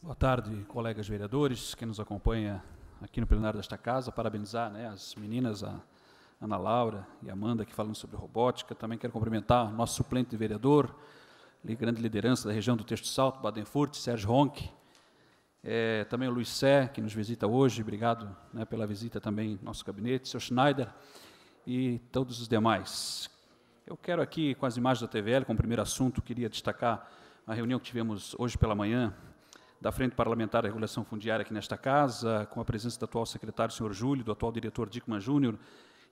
Boa tarde, colegas vereadores, que nos acompanha aqui no plenário desta casa. Parabenizar né, as meninas, a Ana Laura e a Amanda, que falam sobre robótica. Também quero cumprimentar nosso suplente de vereador, grande liderança da região do Texto Salto, baden Sérgio Ronck. É, também o Luiz Sé, que nos visita hoje. Obrigado né, pela visita também nosso gabinete. Seu Schneider e todos os demais. Eu quero aqui, com as imagens da TVL, como primeiro assunto, queria destacar a reunião que tivemos hoje pela manhã da Frente Parlamentar da Regulação Fundiária aqui nesta casa, com a presença do atual secretário, senhor Júlio, do atual diretor Dickman Júnior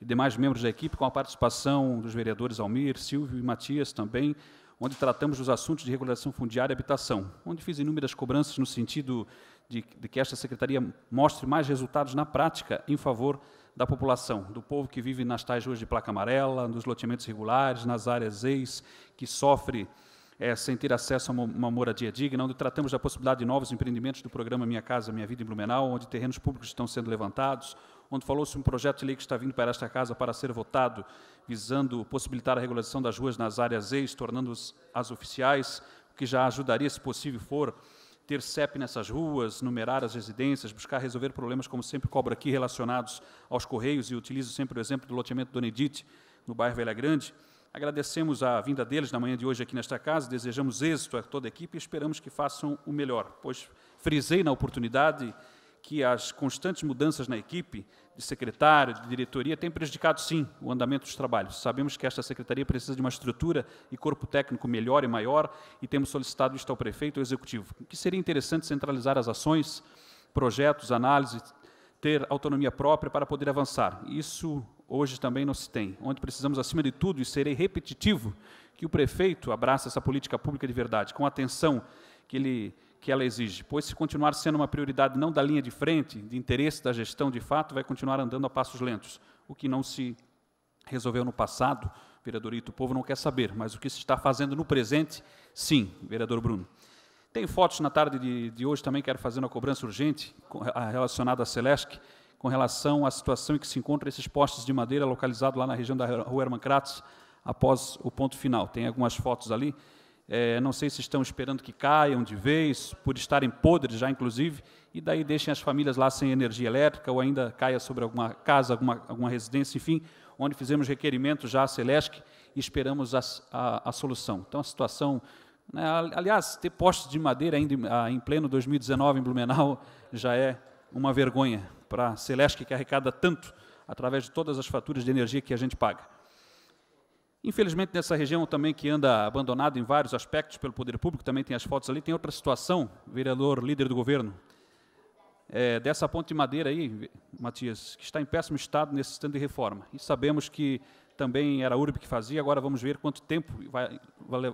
e demais membros da equipe, com a participação dos vereadores Almir, Silvio e Matias também, onde tratamos dos assuntos de regulação fundiária e habitação, onde fiz inúmeras cobranças no sentido de, de que esta secretaria mostre mais resultados na prática em favor da população, do povo que vive nas tais ruas de placa amarela, nos loteamentos regulares, nas áreas ex, que sofre é, sem ter acesso a uma moradia digna, onde tratamos da possibilidade de novos empreendimentos do programa Minha Casa Minha Vida em Blumenau, onde terrenos públicos estão sendo levantados, onde falou-se um projeto de lei que está vindo para esta casa para ser votado, visando possibilitar a regulação das ruas nas áreas ex, tornando-as as oficiais, o que já ajudaria, se possível for, ter CEP nessas ruas, numerar as residências, buscar resolver problemas, como sempre cobro aqui, relacionados aos Correios, e utilizo sempre o exemplo do loteamento Dona Edith, no bairro Velha Grande, Agradecemos a vinda deles na manhã de hoje aqui nesta casa, desejamos êxito a toda a equipe e esperamos que façam o melhor, pois frisei na oportunidade que as constantes mudanças na equipe, de secretário, de diretoria, têm prejudicado, sim, o andamento dos trabalhos. Sabemos que esta secretaria precisa de uma estrutura e corpo técnico melhor e maior, e temos solicitado isto ao prefeito e ao executivo. que seria interessante centralizar as ações, projetos, análises, ter autonomia própria para poder avançar. Isso hoje também não se tem, onde precisamos, acima de tudo, e serei repetitivo, que o prefeito abraça essa política pública de verdade, com a atenção que, ele, que ela exige, pois se continuar sendo uma prioridade não da linha de frente, de interesse da gestão de fato, vai continuar andando a passos lentos, o que não se resolveu no passado, vereadorito, o povo não quer saber, mas o que se está fazendo no presente, sim, vereador Bruno. Tem fotos na tarde de, de hoje também, quero fazer uma cobrança urgente relacionada à Celesc, com relação à situação em que se encontram esses postes de madeira localizados lá na região da rua Hermann Kratz, após o ponto final. Tem algumas fotos ali. É, não sei se estão esperando que caiam de vez, por estarem podres já, inclusive, e daí deixem as famílias lá sem energia elétrica ou ainda caia sobre alguma casa, alguma, alguma residência, enfim, onde fizemos requerimento já à Celesc e esperamos a, a, a solução. Então, a situação. Né, aliás, ter postos de madeira ainda em ah, pleno 2019 em Blumenau já é uma vergonha para a Celeste, que arrecada tanto através de todas as faturas de energia que a gente paga. Infelizmente, nessa região também que anda abandonada em vários aspectos pelo poder público, também tem as fotos ali, tem outra situação, vereador, líder do governo, é, dessa ponte de madeira aí, Matias, que está em péssimo estado nesse stand de reforma. E sabemos que também era a URB que fazia, agora vamos ver quanto tempo vai,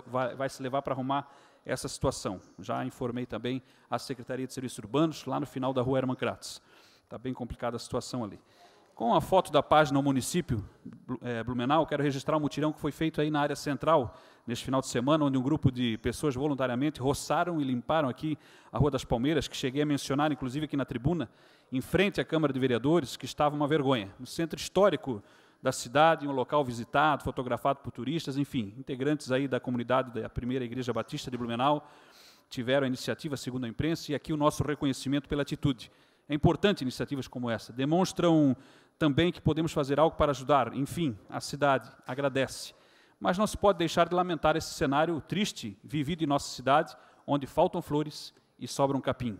vai, vai se levar para arrumar essa situação. Já informei também a Secretaria de Serviços Urbanos, lá no final da rua Herman Kratz. Está bem complicada a situação ali. Com a foto da página ao município é, Blumenau, quero registrar o um mutirão que foi feito aí na área central neste final de semana, onde um grupo de pessoas voluntariamente roçaram e limparam aqui a Rua das Palmeiras, que cheguei a mencionar, inclusive aqui na tribuna, em frente à Câmara de Vereadores, que estava uma vergonha. No centro histórico da cidade, em um local visitado, fotografado por turistas, enfim, integrantes aí da comunidade da Primeira Igreja Batista de Blumenau tiveram a iniciativa, segundo a imprensa, e aqui o nosso reconhecimento pela atitude. É importante iniciativas como essa. Demonstram também que podemos fazer algo para ajudar. Enfim, a cidade agradece. Mas não se pode deixar de lamentar esse cenário triste vivido em nossa cidade, onde faltam flores e sobra um capim.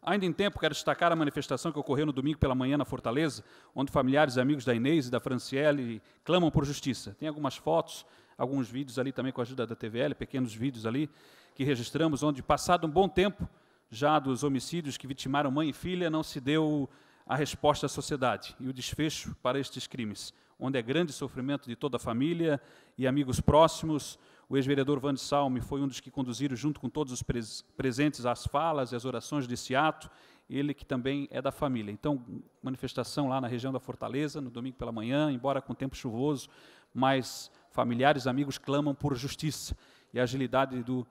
Ainda em tempo, quero destacar a manifestação que ocorreu no domingo pela manhã na Fortaleza, onde familiares e amigos da Inês e da Franciele clamam por justiça. Tem algumas fotos, alguns vídeos ali também com a ajuda da TVL, pequenos vídeos ali que registramos, onde, passado um bom tempo, já dos homicídios que vitimaram mãe e filha, não se deu a resposta à sociedade e o desfecho para estes crimes, onde é grande sofrimento de toda a família e amigos próximos. O ex-vereador Van de Salme foi um dos que conduziram, junto com todos os pres presentes, as falas e as orações desse ato, ele que também é da família. Então, manifestação lá na região da Fortaleza, no domingo pela manhã, embora com tempo chuvoso, mas familiares, amigos clamam por justiça e agilidade do,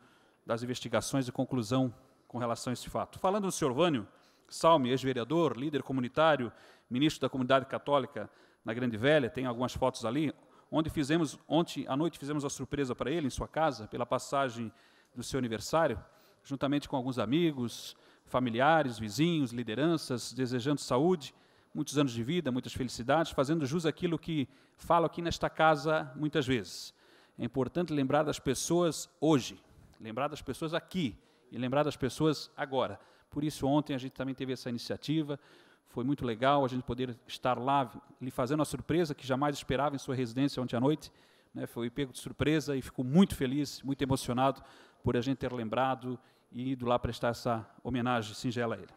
das investigações e conclusão com relação a esse fato. Falando do senhor Vânio Salme, ex-vereador, líder comunitário, ministro da comunidade católica na Grande Velha, tem algumas fotos ali, onde fizemos, ontem à noite fizemos a surpresa para ele em sua casa, pela passagem do seu aniversário, juntamente com alguns amigos, familiares, vizinhos, lideranças, desejando saúde, muitos anos de vida, muitas felicidades, fazendo jus àquilo que falo aqui nesta casa muitas vezes. É importante lembrar das pessoas hoje, lembrar das pessoas aqui, e lembrar das pessoas agora. Por isso, ontem a gente também teve essa iniciativa, foi muito legal a gente poder estar lá, lhe fazendo a surpresa que jamais esperava em sua residência ontem à noite. Né, foi pego de surpresa e ficou muito feliz, muito emocionado por a gente ter lembrado e ido lá prestar essa homenagem singela a ele.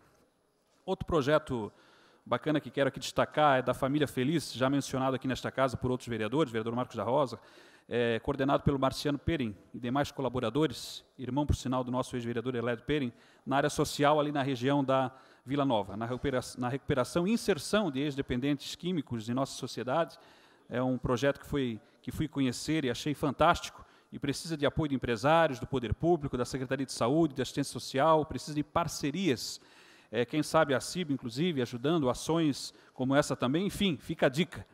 Outro projeto bacana que quero aqui destacar é da Família Feliz, já mencionado aqui nesta casa por outros vereadores, vereador Marcos da Rosa, é, coordenado pelo Marciano Perim e demais colaboradores, irmão, por sinal, do nosso ex-vereador Elédio Perim, na área social ali na região da Vila Nova, na recuperação, na recuperação e inserção de ex-dependentes químicos em nossa sociedade. É um projeto que, foi, que fui conhecer e achei fantástico e precisa de apoio de empresários, do poder público, da Secretaria de Saúde, de assistência social, precisa de parcerias. É, quem sabe a CIB, inclusive, ajudando ações como essa também. Enfim, fica a dica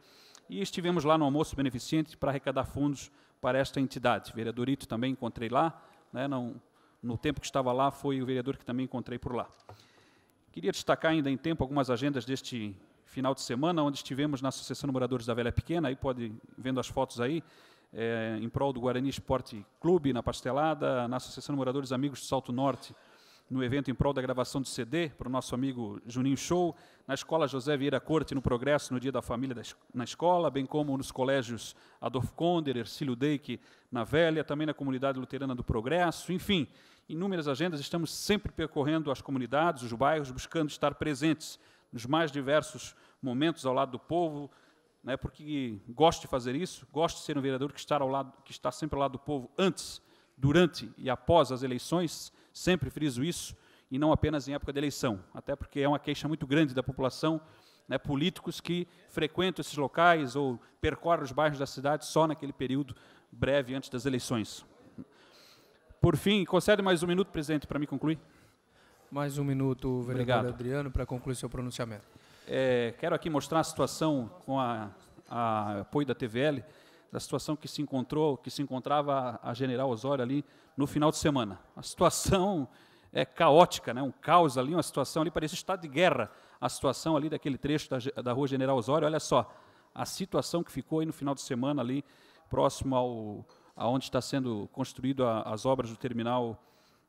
e estivemos lá no almoço beneficente para arrecadar fundos para esta entidade. O vereador Ito também encontrei lá, né, não, no tempo que estava lá foi o vereador que também encontrei por lá. Queria destacar ainda em tempo algumas agendas deste final de semana, onde estivemos na Associação de Moradores da Velha Pequena, aí pode, vendo as fotos aí, é, em prol do Guarani Esporte Clube, na Pastelada, na Associação de Moradores Amigos do Salto Norte, no evento em prol da gravação do CD, para o nosso amigo Juninho Show, na escola José Vieira Corte, no Progresso, no Dia da Família da, na escola, bem como nos colégios Adolfo Konder, Ercílio Deick, na Velha, também na comunidade luterana do Progresso, enfim, inúmeras agendas, estamos sempre percorrendo as comunidades, os bairros, buscando estar presentes nos mais diversos momentos ao lado do povo, né, porque gosto de fazer isso, gosto de ser um vereador que está, ao lado, que está sempre ao lado do povo antes, durante e após as eleições, Sempre friso isso, e não apenas em época de eleição, até porque é uma queixa muito grande da população, né, políticos que frequentam esses locais ou percorrem os bairros da cidade só naquele período breve antes das eleições. Por fim, concede mais um minuto, presidente, para me concluir. Mais um minuto, vereador Obrigado. Adriano, para concluir seu pronunciamento. É, quero aqui mostrar a situação com o apoio da TVL da situação que se encontrou, que se encontrava a General Osório ali no final de semana. A situação é caótica, né? um caos ali, uma situação ali, parecia estado de guerra, a situação ali daquele trecho da, da rua General Osório, olha só, a situação que ficou aí no final de semana ali, próximo ao aonde está sendo construído a, as obras do terminal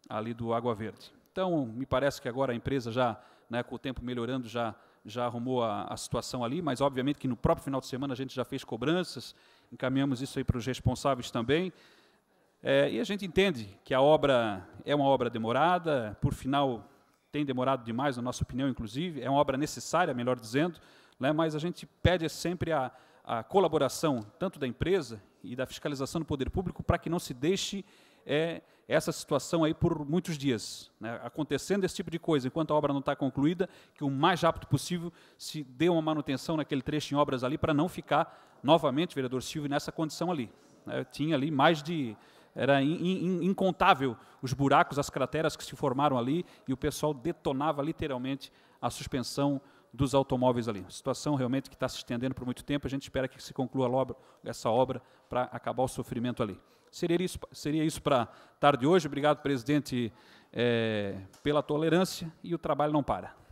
ali do Água Verde. Então, me parece que agora a empresa já, né, com o tempo melhorando, já já arrumou a, a situação ali, mas obviamente que no próprio final de semana a gente já fez cobranças, encaminhamos isso aí para os responsáveis também. É, e a gente entende que a obra é uma obra demorada, por final tem demorado demais, na nossa opinião, inclusive, é uma obra necessária, melhor dizendo, né, mas a gente pede sempre a, a colaboração tanto da empresa e da fiscalização do poder público para que não se deixe é, essa situação aí por muitos dias, né, acontecendo esse tipo de coisa, enquanto a obra não está concluída, que o mais rápido possível se dê uma manutenção naquele trecho em obras ali, para não ficar novamente, vereador Silvio, nessa condição ali. Né, tinha ali mais de. Era in, in, incontável os buracos, as crateras que se formaram ali, e o pessoal detonava literalmente a suspensão dos automóveis ali. situação realmente que está se estendendo por muito tempo, a gente espera que se conclua logo essa obra para acabar o sofrimento ali. Seria isso, seria isso para tarde hoje. Obrigado, presidente, é, pela tolerância e o trabalho não para.